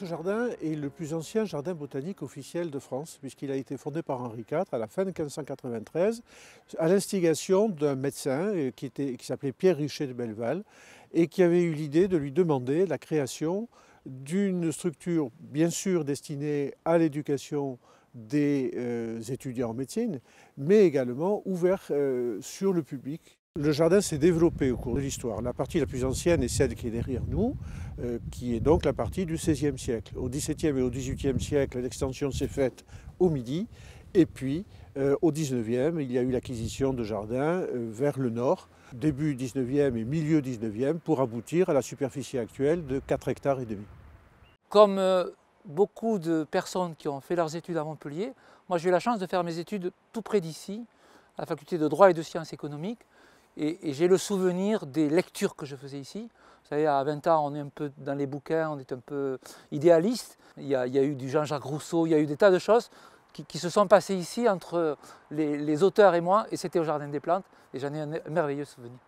ce jardin est le plus ancien jardin botanique officiel de France, puisqu'il a été fondé par Henri IV à la fin de 1593, à l'instigation d'un médecin euh, qui, s'appelait Pierre Richet de Belleval, et qui avait eu l'idée de lui demander la création d'une structure bien sûr destinée à l'éducation des euh, étudiants en médecine, mais également ouverte euh, sur le public. Le jardin s'est développé au cours de l'histoire. La partie la plus ancienne est celle qui est derrière nous, euh, qui est donc la partie du XVIe siècle. Au XVIIe et au XVIIIe siècle, l'extension s'est faite au midi. Et puis, euh, au XIXe, il y a eu l'acquisition de jardins euh, vers le nord, début XIXe et milieu XIXe, pour aboutir à la superficie actuelle de 4 hectares et demi. Comme beaucoup de personnes qui ont fait leurs études à Montpellier, moi j'ai eu la chance de faire mes études tout près d'ici, à la faculté de droit et de sciences économiques, et, j'ai le souvenir des lectures que je faisais ici. Vous savez, à 20 ans, on est un peu dans les bouquins, on est un peu idéaliste. Il y a, eu du Jean-Jacques Rousseau, il y a eu des tas de choses qui, se sont passées ici entre les auteurs et moi, et c'était au Jardin des Plantes, et j'en ai un merveilleux souvenir.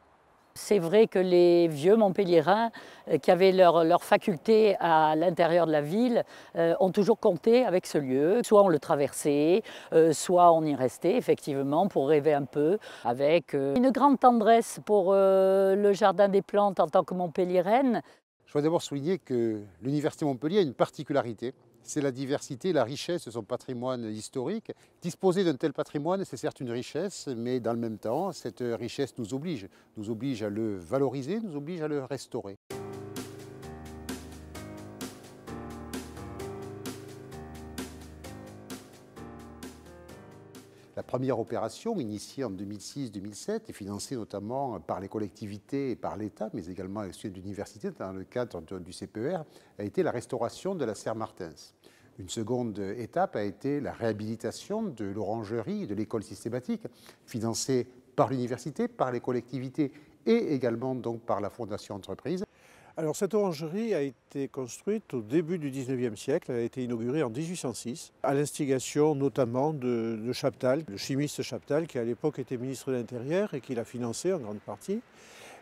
C'est vrai que les vieux Montpelliérains euh, qui avaient leur, leur faculté à l'intérieur de la ville, euh, ont toujours compté avec ce lieu. Soit on le traversait, euh, soit on y restait, effectivement, pour rêver un peu, avec une grande tendresse pour le Jardin des Plantes en tant que Montpelliéraine. Je voudrais d'abord souligner que l'Université Montpellier a une particularité, c'est la diversité, la richesse de son patrimoine historique. Disposer d'un tel patrimoine, c'est certes une richesse, mais dans le même temps, cette richesse nous oblige, nous oblige à le valoriser, nous oblige à le restaurer. La première opération, initiée en 2006-2007 et financée notamment par les collectivités et par l'État, mais également avec ceux d'université dans le cadre du CPER, a été la restauration de la Serre Martens. Une seconde étape a été la réhabilitation de l'orangerie et de l'école systématique, financée par l'université, par les collectivités et également donc par la Fondation Entreprise. Alors cette orangerie a été construite au début du 19e siècle, elle a été inaugurée en 1806, à l'instigation notamment de, de Chaptal, le chimiste Chaptal qui à l'époque était ministre de l'Intérieur et qui l'a financé en grande partie.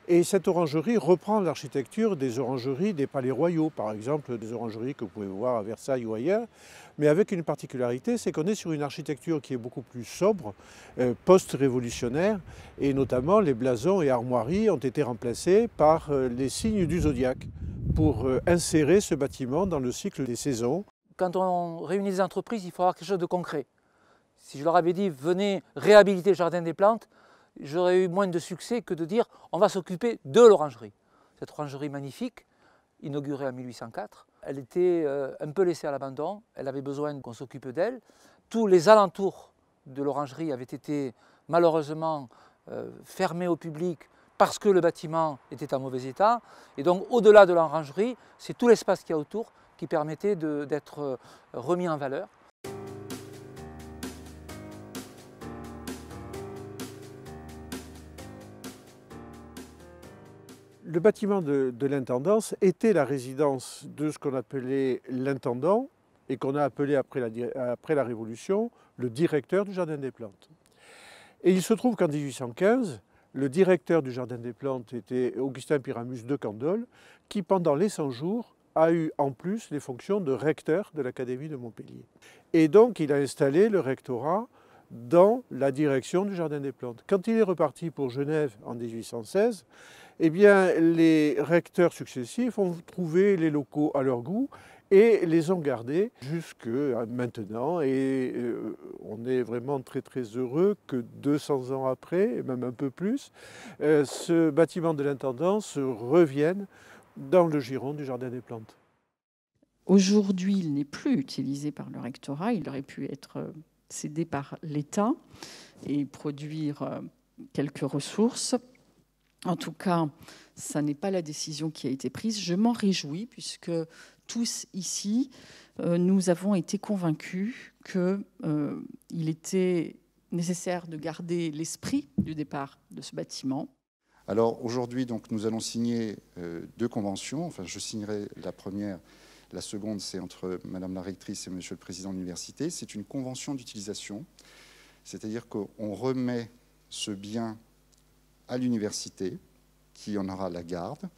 Et cette orangerie reprend l'architecture des orangeries des palais royaux, par exemple des orangeries que vous pouvez voir à Versailles ou ailleurs, mais avec une particularité, c'est qu'on est sur une architecture qui est beaucoup plus sobre, euh, post-révolutionnaire, et notamment les blasons et armoiries ont été remplacés par euh, les signes du zodiaque pour euh, insérer ce bâtiment dans le cycle des saisons. Quand on réunit des entreprises, il faut avoir quelque chose de concret. Si je leur avais dit venez réhabiliter le jardin des plantes, j'aurais eu moins de succès que de dire on va s'occuper de l'orangerie. Cette orangerie magnifique, inaugurée en 1804, elle était euh, un peu laissée à l'abandon, elle avait besoin qu'on s'occupe d'elle. Tous les alentours de l'orangerie avaient été malheureusement euh, fermés au public parce que le bâtiment était en mauvais état. Et donc au-delà de l'orangerie, c'est tout l'espace qu'il y a autour qui permettait d'être euh, remis en valeur. le bâtiment de, l'intendance était la résidence de ce qu'on appelait l'intendant et qu'on a appelé après la, après la Révolution le directeur du Jardin des Plantes. Et il se trouve qu'en 1815, le directeur du Jardin des Plantes était Augustin Pyramus de Candolle, qui pendant les 100 jours a eu en plus les fonctions de recteur de l'Académie de Montpellier. Et donc il a installé le rectorat dans la direction du Jardin des Plantes. Quand il est reparti pour Genève en 1816, eh bien, les recteurs successifs ont trouvé les locaux à leur goût et les ont gardés jusqu'à euh, maintenant. Et euh, on est vraiment très très heureux que 200 ans après, et même un peu plus, euh, ce bâtiment de l'intendance revienne dans le giron du Jardin des Plantes. Aujourd'hui, il n'est plus utilisé par le rectorat. Il aurait pu être cédé par l'État et produire quelques ressources. En tout cas, ça n'est pas la décision qui a été prise. Je m'en réjouis puisque tous ici, euh, nous avons été convaincus qu'il euh, était nécessaire de garder l'esprit du départ de ce bâtiment. Alors aujourd'hui, donc, nous allons signer euh, deux conventions. Enfin, je signerai la première. La seconde, c'est entre Madame la rectrice et Monsieur le Président de l'université. C'est une convention d'utilisation, c'est-à-dire qu'on remet ce bien à l'université, qui en aura la garde,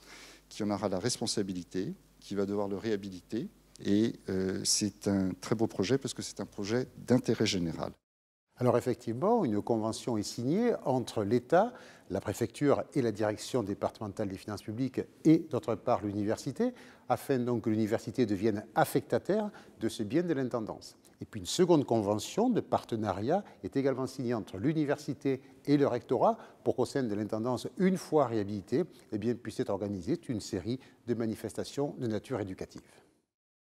qui en aura la responsabilité, qui va devoir le réhabiliter. Et euh, c'est un très beau projet parce que c'est un projet d'intérêt général. Alors effectivement, une convention est signée entre l'État, la préfecture et la direction départementale des finances publiques et d'autre part l'université, afin donc que l'université devienne affectataire de ce bien de l'intendance. Et puis une seconde convention de partenariat est également signée entre l'université et le rectorat pour qu'au sein de l'intendance, une fois réhabilitée, eh puisse être organisée une série de manifestations de nature éducative.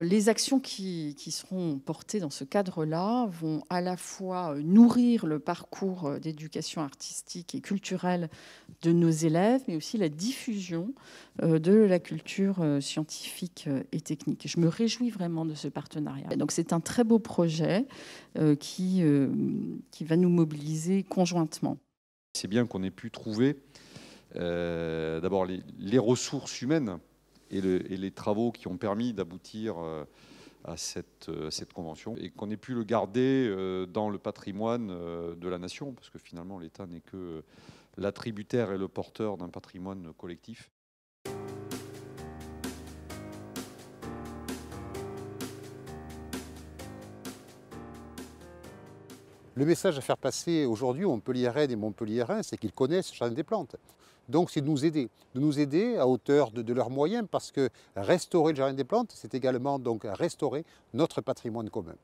Les actions qui, seront portées dans ce cadre-là vont à la fois nourrir le parcours d'éducation artistique et culturelle de nos élèves, mais aussi la diffusion euh, de la culture euh, scientifique euh, et technique. Je me réjouis vraiment de ce partenariat. Donc c'est un très beau projet qui, qui va nous mobiliser conjointement. C'est bien qu'on ait pu trouver d'abord les, les ressources humaines et, les travaux qui ont permis d'aboutir euh, à euh, cette, convention et qu'on ait pu le garder euh, dans le patrimoine de la nation, parce que finalement l'État n'est que l'attributaire et le porteur d'un patrimoine collectif. Le message à faire passer aujourd'hui aux Montpellier-Rennes et Montpelliérains, c'est qu'ils connaissent le des plantes. Donc c'est de nous aider, de nous aider à hauteur de, leurs moyens parce que restaurer le jardin des plantes, c'est également donc restaurer notre patrimoine commun.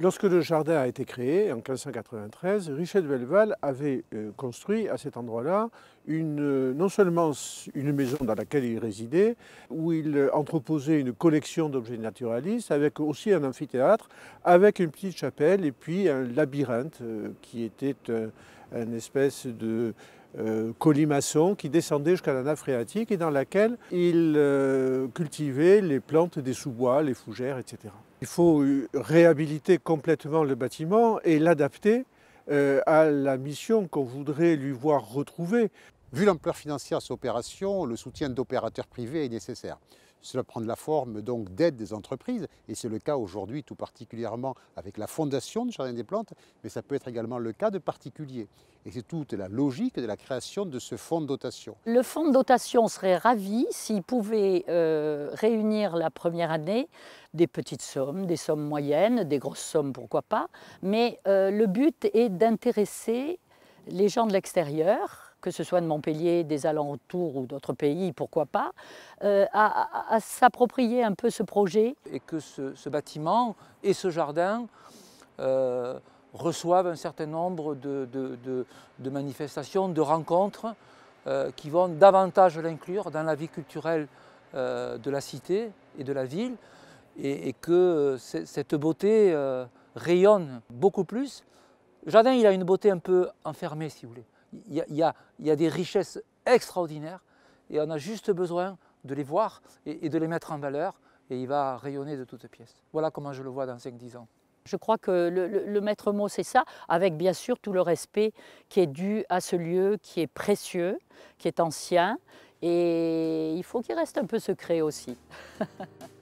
Lorsque le jardin a été créé en 1593, Richard de avait euh, construit à cet endroit-là euh, non seulement une maison dans laquelle il résidait, où il euh, entreposait une collection d'objets naturalistes, avec aussi un amphithéâtre, avec une petite chapelle et puis un labyrinthe qui était une espèce de euh, colimaçon qui descendait jusqu'à la nappe phréatique et dans laquelle il euh, cultivait les plantes des sous-bois, les fougères, etc. Il faut euh, réhabiliter complètement le bâtiment et l'adapter à la mission qu'on voudrait lui voir retrouver. Vu l'ampleur financière de cette opération, le soutien d'opérateurs privés est nécessaire. Cela prend la forme donc d'aide des entreprises, et c'est le cas aujourd'hui tout particulièrement avec la fondation de Jardin des Plantes, mais ça peut être également le cas de particuliers. Et c'est toute la logique de la création de ce fonds de dotation. Le fonds de dotation serait ravi s'il pouvait euh, réunir la première année des petites sommes, des sommes moyennes, des grosses sommes, pourquoi pas. Mais euh, le but est d'intéresser les gens de l'extérieur, que ce soit de Montpellier, des alentours ou d'autres pays, pourquoi pas, à, euh, s'approprier un peu ce projet. Et que ce, bâtiment et ce jardin euh, reçoivent un certain nombre de, manifestations, de rencontres euh, qui vont davantage l'inclure dans la vie culturelle de la cité et de la ville, et, et que cette beauté rayonne beaucoup plus. Le jardin, il a une beauté un peu enfermée, si vous voulez. Il y, a, des richesses extraordinaires et on a juste besoin de les voir et, de les mettre en valeur et il va rayonner de toutes pièces. Voilà comment je le vois dans 5-10 ans. Je crois que le maître mot, c'est ça, avec bien sûr tout le respect qui est dû à ce lieu qui est précieux, qui est ancien, et il faut qu'il reste un peu secret aussi.